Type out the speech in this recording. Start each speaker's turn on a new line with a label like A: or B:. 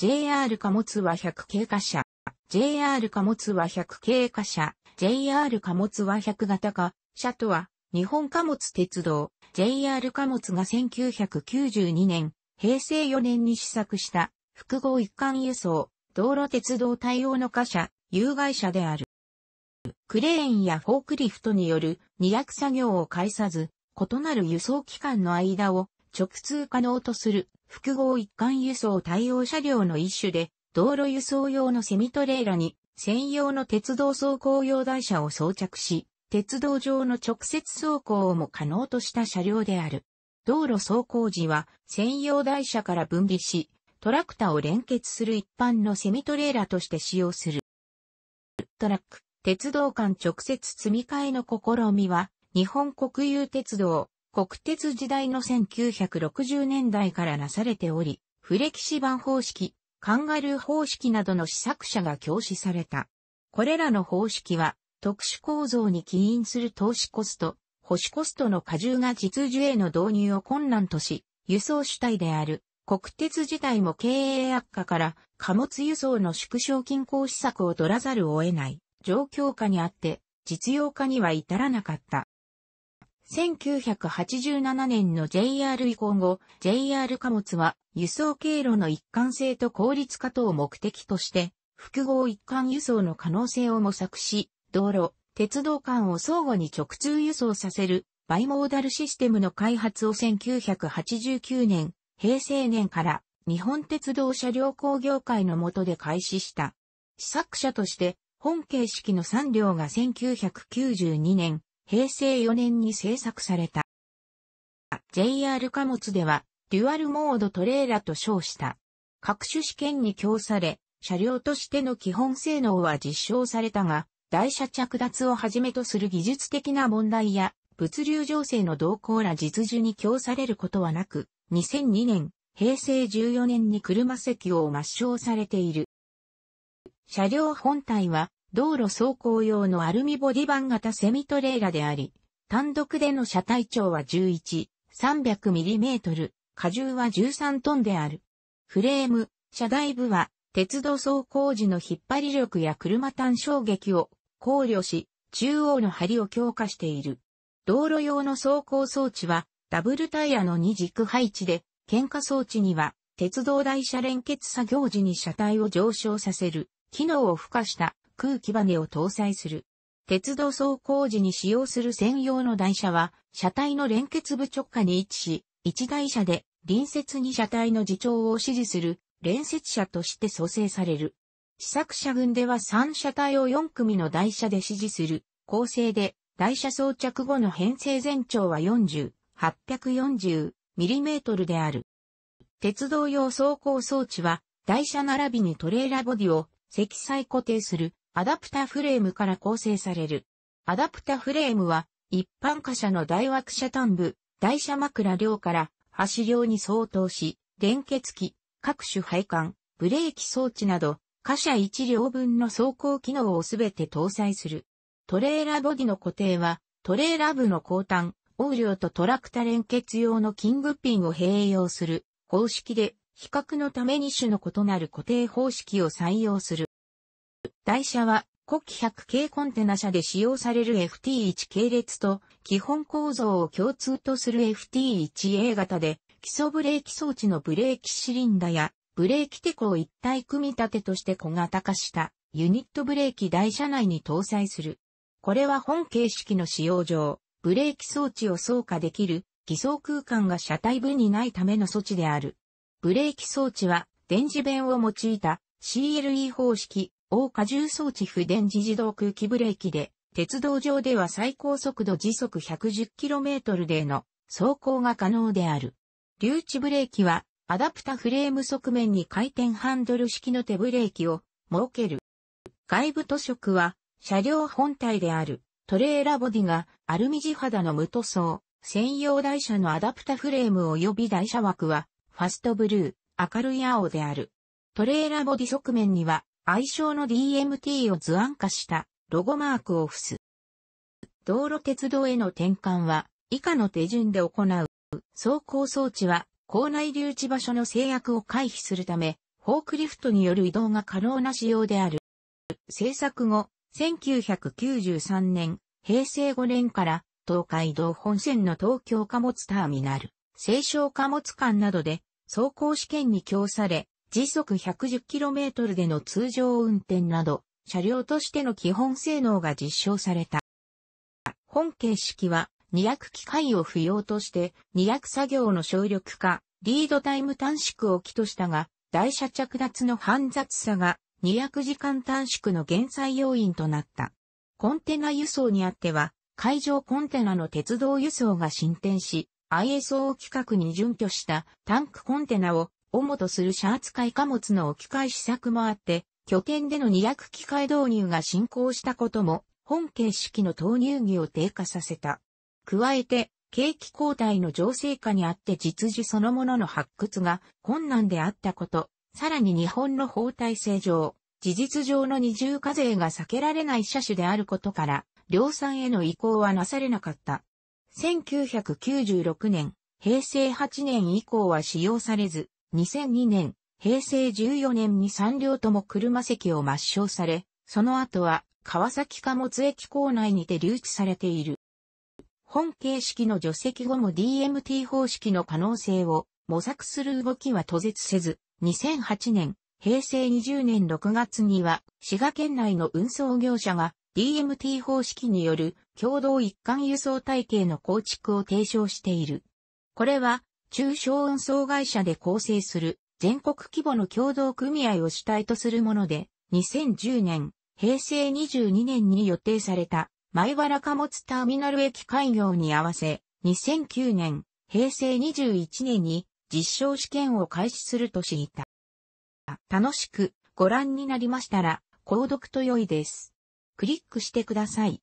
A: JR 貨物は100系貨車、JR 貨物は100系貨車、JR 貨物は100型貨、車とは、日本貨物鉄道、JR 貨物が1992年、平成4年に試作した、複合一貫輸送、道路鉄道対応の貨車、有害車である。クレーンやフォークリフトによる二役作業を介さず、異なる輸送機関の間を直通可能とする複合一貫輸送対応車両の一種で、道路輸送用のセミトレーラに専用の鉄道走行用台車を装着し、鉄道上の直接走行をも可能とした車両である。道路走行時は専用台車から分離し、トラクタを連結する一般のセミトレーラとして使用する。トラック、鉄道間直接積み替えの試みは、日本国有鉄道、国鉄時代の1960年代からなされており、フレキシ版方式、カンガルー方式などの試作車が教師された。これらの方式は、特殊構造に起因する投資コスト、保守コストの荷重が実需への導入を困難とし、輸送主体である国鉄自体も経営悪化から貨物輸送の縮小均衡施策を取らざるを得ない状況下にあって実用化には至らなかった。1987年の JR 移行後、JR 貨物は輸送経路の一貫性と効率化等を目的として、複合一貫輸送の可能性を模索し、道路、鉄道間を相互に直通輸送させるバイモーダルシステムの開発を1989年、平成年から日本鉄道車両工業会の下で開始した。試作車として、本形式の3両が1992年、平成4年に製作された。JR 貨物では、デュアルモードトレーラと称した。各種試験に供され、車両としての基本性能は実証されたが、台車着脱をはじめとする技術的な問題や、物流情勢の動向ら実需に供されることはなく、2002年、平成14年に車席を抹消されている。車両本体は道路走行用のアルミボディ版型セミトレーラであり、単独での車体長は11、3 0 0トル、荷重は13トンである。フレーム、車台部は、鉄道走行時の引っ張り力や車単衝撃を考慮し、中央のりを強化している。道路用の走行装置は、ダブルタイヤの二軸配置で、喧嘩装置には、鉄道台車連結作業時に車体を上昇させる、機能を付加した空気バネを搭載する。鉄道走行時に使用する専用の台車は、車体の連結部直下に位置し、1台車で隣接に車体の自重を支持する連接車として組成される。試作車群では3車体を4組の台車で支持する構成で、台車装着後の編成全長は40、840mm である。鉄道用走行装置は、台車並びにトレーラーボディを積載固定するアダプタフレームから構成される。アダプタフレームは、一般貨車の大枠車端部、台車枕両から橋両に相当し、連結機、各種配管、ブレーキ装置など、貨車1両分の走行機能をすべて搭載する。トレーラーボディの固定は、トレーラー部の後端、横梁とトラクタ連結用のキングピンを併用する公式で、比較のために種の異なる固定方式を採用する。台車は、古希100系コンテナ車で使用される FT1 系列と基本構造を共通とする FT1A 型で基礎ブレーキ装置のブレーキシリンダやブレーキテコを一体組み立てとして小型化したユニットブレーキ台車内に搭載する。これは本形式の使用上、ブレーキ装置を操作できる偽装空間が車体部にないための措置である。ブレーキ装置は電磁弁を用いた CLE 方式大荷重装置不電磁自動空気ブレーキで、鉄道上では最高速度時速 110km での走行が可能である。留置ブレーキは、アダプタフレーム側面に回転ハンドル式の手ブレーキを設ける。外部塗色は、車両本体であるトレーラボディがアルミ地肌の無塗装、専用台車のアダプタフレーム及び台車枠は、ファストブルー、明るい青である。トレーラボディ側面には、愛称の DMT を図案化したロゴマークを付す。道路鉄道への転換は以下の手順で行う。走行装置は校内留置場所の制約を回避するため、フォークリフトによる移動が可能な仕様である。制作後、1993年、平成5年から東海道本線の東京貨物ターミナル、清少貨物館などで走行試験に供され、時速 110km での通常運転など、車両としての基本性能が実証された。本形式は、2役機械を不要として、2役作業の省力化、リードタイム短縮を起としたが、台車着脱の煩雑さが、2役時間短縮の減災要因となった。コンテナ輸送にあっては、海上コンテナの鉄道輸送が進展し、ISO 規格に準拠したタンクコンテナを主とするシャーツい貨物の置き換え施策もあって、拠点での2役機械導入が進行したことも、本形式の投入儀を低下させた。加えて、景気交代の情勢下にあって実時そのものの発掘が困難であったこと、さらに日本の法体制上、事実上の二重課税が避けられない車種であることから、量産への移行はなされなかった。1996年、平成8年以降は使用されず、2002年、平成14年に3両とも車席を抹消され、その後は川崎貨物駅構内にて留置されている。本形式の除籍後も DMT 方式の可能性を模索する動きは途絶せず、2008年、平成20年6月には、滋賀県内の運送業者が DMT 方式による共同一貫輸送体系の構築を提唱している。これは中小運送会社で構成する全国規模の共同組合を主体とするもので、2010年、平成22年に予定された前原貨物ターミナル駅開業に合わせ、2009年、平成21年に実証試験を開始すると知りた。楽しくご覧になりましたら、購読と良いです。クリックしてください。